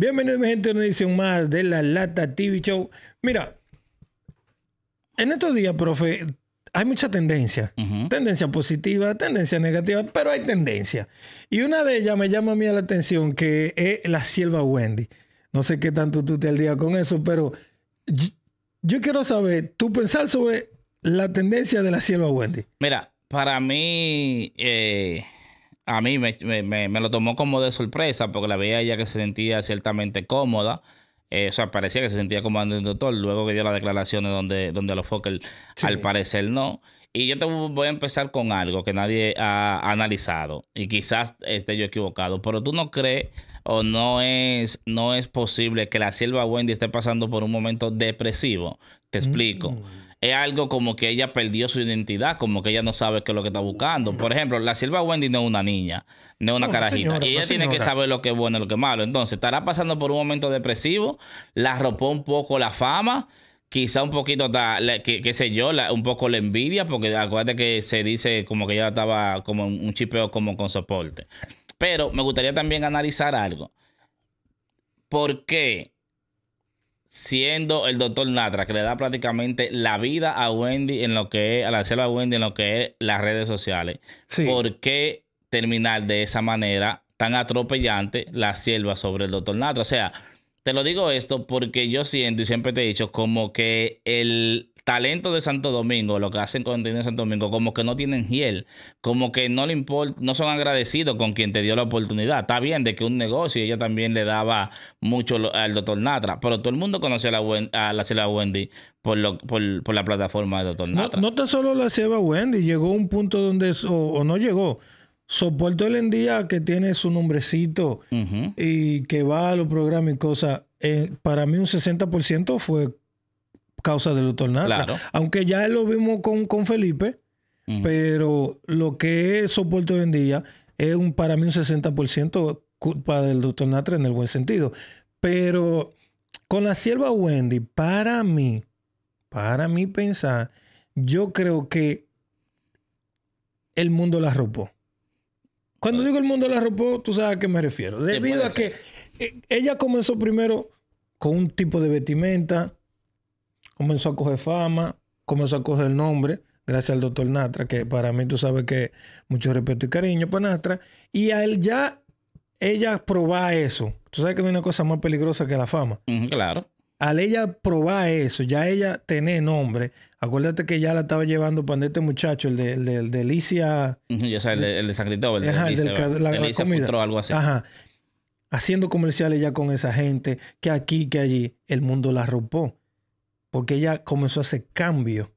Bienvenidos, mi gente, una edición más de la Lata TV Show. Mira, en estos días, profe, hay mucha tendencia. Tendencia positiva, tendencia negativa, pero hay tendencia. Y una de ellas me llama a mí la atención, que es la sierva Wendy. No sé qué tanto tú te al día con eso, pero yo, quiero saber, tú pensar sobre la tendencia de la sierva Wendy. Mira, para mí... Eh, a mí me, me, lo tomó como de sorpresa porque la veía ella que se sentía ciertamente cómoda. Eh, o sea, parecía que se sentía como el doctor, luego que dio la declaraciones donde, donde los Fokker al parecer no. Y yo te voy a empezar con algo que nadie ha analizado y quizás esté yo equivocado, pero tú no crees o no es, no es posible que la Silva Wendy esté pasando por un momento depresivo. Te explico. Mm es algo como que ella perdió su identidad, como que ella no sabe qué es lo que está buscando. Por ejemplo, la Silva Wendy no es una niña, no es una carajita. y ella pues tiene que saber lo que es bueno y lo que es malo. Entonces, estará pasando por un momento depresivo, la arropó un poco la fama quizá un poquito, qué sé yo, un poco la envidia, porque acuérdate que se dice como que ella estaba como un chipeo como con soporte. Pero me gustaría también analizar algo. ¿Por qué siendo el doctor Natra, que le da prácticamente la vida a Wendy en lo que es, a la selva Wendy en lo que es las redes sociales. ¿Por qué terminar de esa manera tan atropellante la selva sobre el doctor Natra? O sea, te lo digo esto porque yo siento y siempre te he dicho como que el talento de Santo Domingo, lo que hacen con contenido de Santo Domingo, como que no tienen hiel, como que no le importa, no son agradecidos con quien te dio la oportunidad. Está bien de que un negocio, ella también le daba mucho al doctor Natra, pero todo el mundo conoce a la, a la Wendy por, por, la plataforma de doctor Natra. No, no tan solo la Sierva Wendy, llegó un punto donde, o, no llegó, soportó el día que tiene su nombrecito y que va a los programas y cosas, eh, para mí un 60% fue causa del doctor Natra, Aunque ya lo vimos con, Felipe, pero lo que es soporto hoy en día es un, para mí un 60% culpa del doctor Natra en el buen sentido. Pero con la sierva Wendy, para mí, para mí pensar, yo creo que el mundo la arropó. Cuando digo el mundo la arropó, tú sabes a qué me refiero. Debido a que e, ella comenzó primero con un tipo de vestimenta, comenzó a coger fama, comenzó a coger nombre, gracias al doctor Natra, que para mí tú sabes que mucho respeto y cariño para Natra, y a él ya, ella probaba eso. Tú sabes que no hay una cosa más peligrosa que la fama. claro. Al ella probar eso, ya ella tiene nombre, acuérdate que ya la estaba llevando para este muchacho, el de, el Alicia. ya sabes, el de, San Cristóbal. El Ajá, la, comida. algo así. Ajá. Haciendo comerciales ya con esa gente, que aquí, que allí, el mundo la arropó porque ella comenzó a hacer cambios.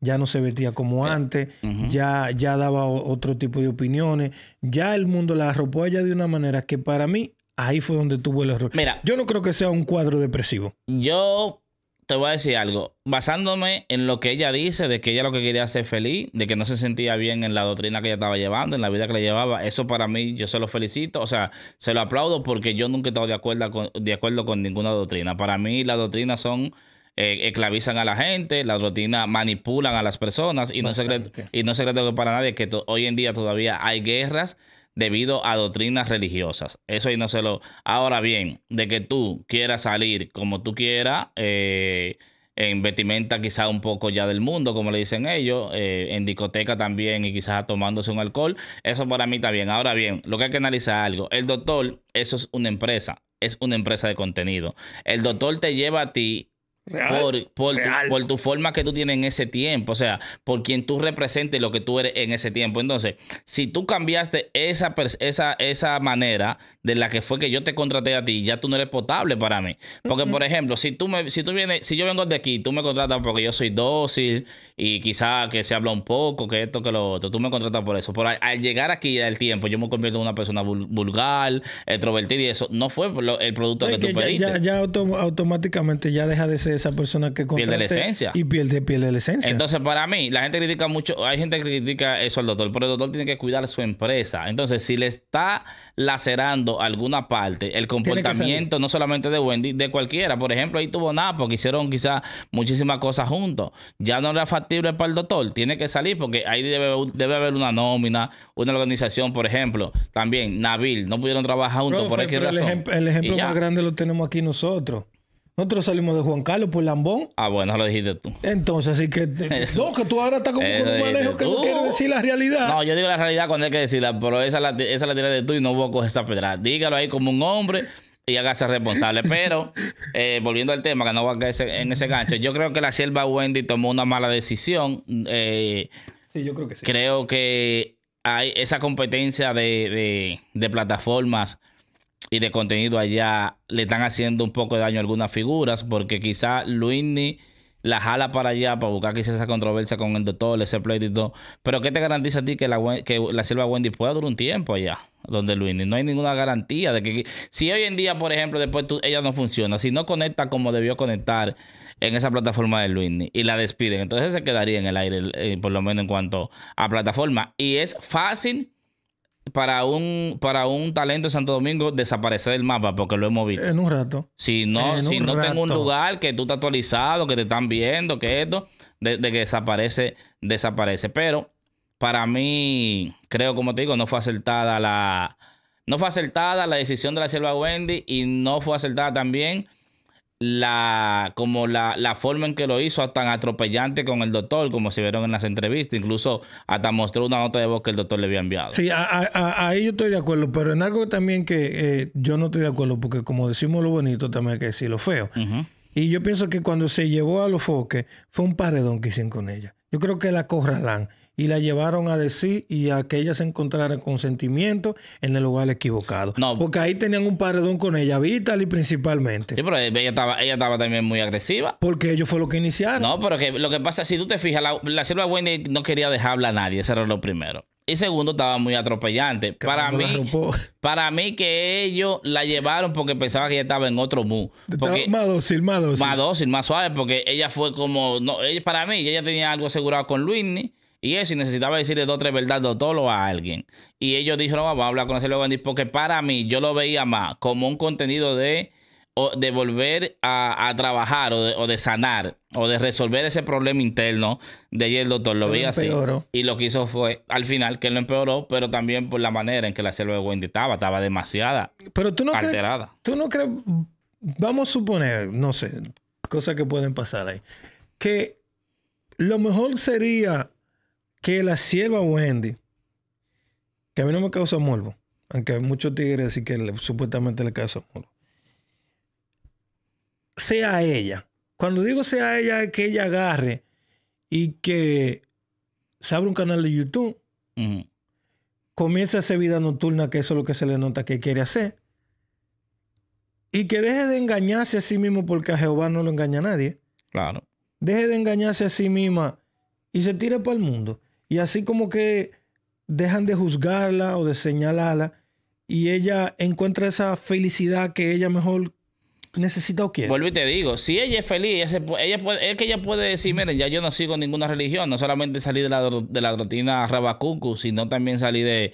Ya no se vestía como eh, antes, ya, ya daba otro tipo de opiniones, ya el mundo la arropó a ella de una manera que para mí ahí fue donde tuvo el error. Mira, yo no creo que sea un cuadro depresivo. Yo te voy a decir algo, basándome en lo que ella dice, de que ella lo que quería hacer feliz, de que no se sentía bien en la doctrina que ella estaba llevando, en la vida que le llevaba, eso para mí yo se lo felicito, o sea, se lo aplaudo porque yo nunca he estado de acuerdo de acuerdo con ninguna doctrina. Para mí las doctrinas son eh, esclavizan a la gente, las rutinas manipulan a las personas y no, se y no secreto para nadie que hoy en día todavía hay guerras debido a doctrinas religiosas. Eso ahí no se lo... Ahora bien, de que tú quieras salir como tú quieras, eh, en vestimenta quizá un poco ya del mundo, como le dicen ellos, eh, en discoteca también y quizás tomándose un alcohol, eso para mí está bien. Ahora bien, lo que hay que analizar algo, el doctor, eso es una empresa, es una empresa de contenido. El doctor te lleva a ti por, por, Tu, forma que tú tienes en ese tiempo, o sea, por quien tú representes lo que tú eres en ese tiempo. Entonces, si tú cambiaste esa, esa, esa manera de la que fue que yo te contraté a ti, ya tú no eres potable para mí. Porque, por ejemplo, si tú, me, si tú vienes, si yo vengo de aquí, tú me contratas porque yo soy dócil y quizá que se habla un poco, que esto, que lo otro, tú me contratas por eso. Pero al, llegar aquí al tiempo, yo me convierto en una persona vulgar, extrovertida y eso no fue el producto que tú ya, pediste. Ya, automáticamente ya deja de ser esa persona que con la esencia. Y pierde, de la esencia. Entonces, para mí, la gente critica mucho, hay gente que critica eso al doctor, pero el doctor tiene que cuidar su empresa. Entonces, si le está lacerando alguna parte, el comportamiento no solamente de Wendy, de cualquiera. Por ejemplo, ahí tuvo nada porque hicieron quizás muchísimas cosas juntos. Ya no era factible para el doctor, tiene que salir porque ahí debe, haber una nómina, una organización, por ejemplo. También, Nabil, no pudieron trabajar juntos por razón. el ejemplo más grande lo tenemos aquí nosotros. Nosotros salimos de Juan Carlos por pues, Lambón. Ah, bueno, lo dijiste tú. Entonces, así que. Eh, no, que tú ahora estás como con un manejo que no quieres decir la realidad. No, yo digo la realidad cuando hay que decirla, pero esa la, esa la tira de tú y no voy a coger esa pedrada. Dígalo ahí como un hombre y hágase responsable. Pero, eh, volviendo al tema, que no va a caer en ese gancho, yo creo que la sierva Wendy tomó una mala decisión. Eh, sí, yo creo que sí. Creo que hay esa competencia de, de plataformas y de contenido allá le están haciendo un poco de daño a algunas figuras, porque quizá Luigny la jala para allá para buscar quizás esa controversia con el doctor, ese play y todo. Pero ¿qué te garantiza a ti que la, que la selva Wendy pueda durar un tiempo allá? Donde Luigny? no hay ninguna garantía de que si hoy en día, por ejemplo, después tú, ella no funciona, si no conecta como debió conectar en esa plataforma de Luigny y la despiden, entonces se quedaría en el aire, eh, por lo menos en cuanto a plataforma. Y es fácil para un, para un talento de Santo Domingo desaparecer del mapa, porque lo hemos visto. En un rato. Si no, si no tengo un lugar que tú estás actualizado, que te están viendo, que esto, de, que desaparece, desaparece. Pero para mí, creo, como te digo, no fue acertada la. No fue acertada la decisión de la Selva Wendy y no fue acertada también la, como la, la, forma en que lo hizo tan atropellante con el doctor, como se vieron en las entrevistas, incluso hasta mostró una nota de voz que el doctor le había enviado. Sí, a, ahí yo estoy de acuerdo, pero en algo también que eh, yo no estoy de acuerdo, porque como decimos lo bonito, también hay que decir lo feo. Y yo pienso que cuando se llevó a los foques, fue un paredón que hicieron con ella. Yo creo que la corralan y la llevaron a decir y a que ella se encontrara con sentimiento en el lugar equivocado. No. Porque ahí tenían un paredón con ella, y principalmente. Sí, pero ella estaba, ella estaba también muy agresiva. Porque ellos fue lo que iniciaron. No, pero que lo que pasa, si tú te fijas, la, Silva Wendy no quería dejarla a nadie, Ese era lo primero. Y segundo, estaba muy atropellante. para mí, para mí que ellos la llevaron porque pensaba que ella estaba en otro mood. Porque, más dócil, más dócil. Más más suave, porque ella fue como... No, ella, para mí, ella tenía algo asegurado con Whitney y eso, necesitaba decirle dos o tres verdades o a alguien. Y ellos dijeron, vamos a hablar con de Wendy porque para mí yo lo veía más como un contenido de, de volver a, trabajar o de, sanar o de resolver ese problema interno de ayer el doctor. Lo veía así. Y lo que hizo fue, al final, que lo empeoró, pero también por la manera en que la selva de Wendy estaba, estaba demasiada pero tú no alterada. tú no crees, vamos a suponer, no sé, cosas que pueden pasar ahí, que lo mejor sería que la sierva Wendy, que a mí no me causa morbo, aunque hay muchos tigres así que supuestamente le causa morbo, sea ella. Cuando digo sea ella, es que ella agarre y que se abra un canal de YouTube, comience a hacer vida nocturna, que eso es lo que se le nota que quiere hacer, y que deje de engañarse a sí mismo porque a Jehová no lo engaña nadie. Claro. Deje de engañarse a sí misma y se tire para el mundo. Y así como que dejan de juzgarla o de señalarla y ella encuentra esa felicidad que ella mejor necesita o quiere. Vuelvo y te digo, si ella es feliz, ella, ella puede, es que ella puede decir, miren, ya yo no sigo ninguna religión, no solamente salí de la, de la rutina rabacucu, sino también salí de,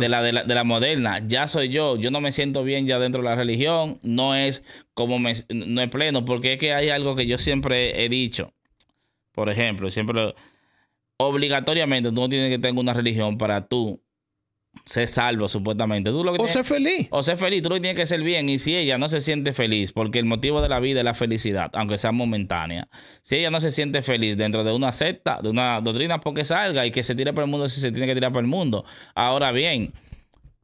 De, la, de, la, moderna, ya soy yo, yo no me siento bien ya dentro de la religión, no es como me, no es pleno, porque es que hay algo que yo siempre he dicho, por ejemplo, siempre... Lo, obligatoriamente tú no tienes que tener una religión para tú ser salvo, supuestamente. Tú lo que o ser feliz. O ser feliz, tú lo que tienes que ser bien. Y si ella no se siente feliz, porque el motivo de la vida es la felicidad, aunque sea momentánea, si ella no se siente feliz dentro de una secta, de una doctrina, porque salga y que se tire por el mundo si se tiene que tirar por el mundo. Ahora bien,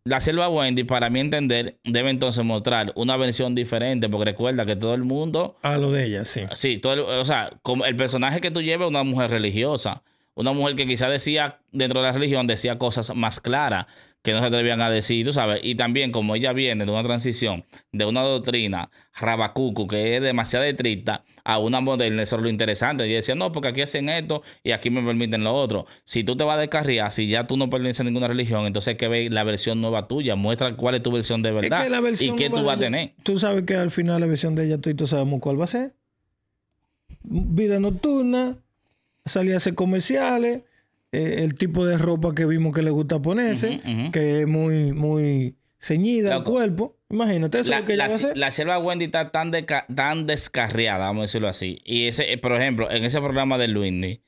la selva Wendy, para mi entender, debe entonces mostrar una versión diferente, porque recuerda que todo el mundo. A lo de ella, sí. Sí, todo o sea, como el personaje que tú llevas es una mujer religiosa una mujer que quizás decía dentro de la religión, decía cosas más claras que no se atrevían a decir, tú sabes, y también como ella viene de una transición, de una doctrina rabacucu que es demasiado estricta, a una moderna, eso es lo interesante, y decía, no, porque aquí hacen esto y aquí me permiten lo otro. Si tú te vas a descarriar, si ya tú no perteneces a ninguna religión, entonces hay que ver la versión nueva tuya, muestra cuál es tu versión de verdad y qué tú vas a tener. Tú sabes que al final la versión de ella tú y tú sabemos cuál va a ser. Vida nocturna, salía a hacer comerciales, eh, el tipo de ropa que vimos que le gusta ponerse, que es muy, muy ceñida al cuerpo. Imagínate eso que ella la, La selva Wendy está tan, tan descarriada, vamos a decirlo así. Y ese, eh, por ejemplo, en ese programa de Luindy.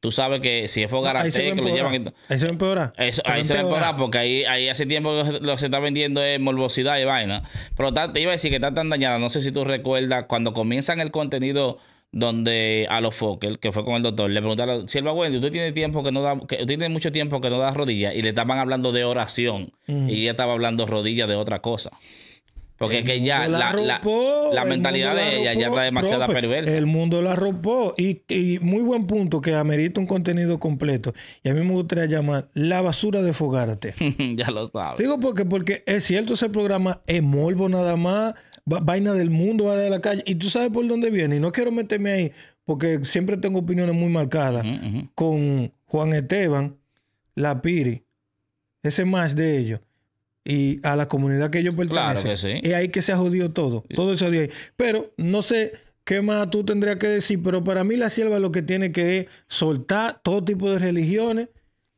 Tú sabes que si es Fogarate, que lo llevan. Ahí se va a empeorar. ahí se va a empeorar porque ahí, ahí hace tiempo que lo que se está vendiendo es eh, morbosidad y vaina. Pero te iba a decir que está tan dañada. No sé si tú recuerdas cuando comienzan el contenido donde a los Fokker, que fue con el doctor, le preguntaron, Silva Wendy, usted tiene tiempo que no da, usted tiene mucho tiempo que no da rodillas, y le estaban hablando de oración, y mm. ella estaba hablando rodillas de otra cosa. Porque que ya la, la, mentalidad de ella ya está demasiado perversa. El mundo la rompó Y, muy buen punto que amerita un contenido completo. Y a mí me gustaría llamar La basura de Fogarte. ya lo sabes. Digo porque, porque es cierto, ese programa es morbo nada más vaina del mundo, vaina de la calle. Y tú sabes por dónde viene. Y no quiero meterme ahí, porque siempre tengo opiniones muy marcadas. Con Juan Esteban, La Piri, ese más de ellos. Y a la comunidad que ellos pertenecen. Claro ahí que se ha jodido todo. Todo eso de ahí. Pero no sé qué más tú tendrías que decir. Pero para mí la sierva lo que tiene que es soltar todo tipo de religiones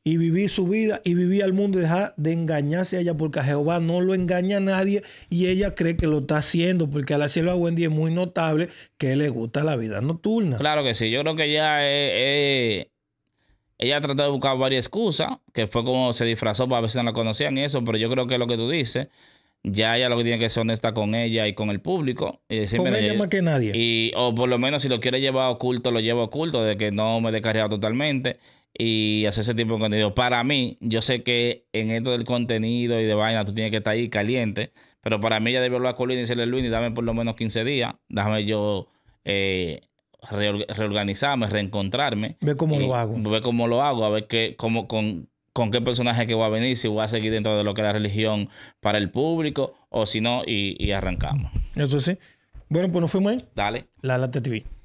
y vivir su vida y vivir al mundo y dejar de engañarse a ella, porque a Jehová no lo engaña a nadie y ella cree que lo está haciendo, porque a la sierva Wendy día es muy notable que le gusta la vida nocturna. Claro que sí, yo creo que ella, eh, eh, ha ella de buscar varias excusas, que fue como se disfrazó, para ver si no la conocían y eso, pero yo creo que lo que tú dices ya ella lo que tiene que ser honesta con ella y con el público. Y ella más que nadie. Y, o por lo menos si lo quiere llevar oculto, lo llevo oculto, de que no me descargado totalmente y hacer ese tipo de contenido. Para mí, yo sé que en esto del contenido y de vaina tú tienes que estar ahí caliente, pero para mí ya debe hablar con Luis y decirle, Luis, dame por lo menos 15 días, déjame yo... Eh, reorganizarme, reencontrarme. Ve cómo lo hago. Ve cómo lo hago, a ver qué, cómo, con, con qué personaje que va a venir, si va a seguir dentro de lo que es la religión para el público o si no, y, arrancamos. Eso sí. Bueno, pues nos fuimos ahí. Dale. La Lata TV.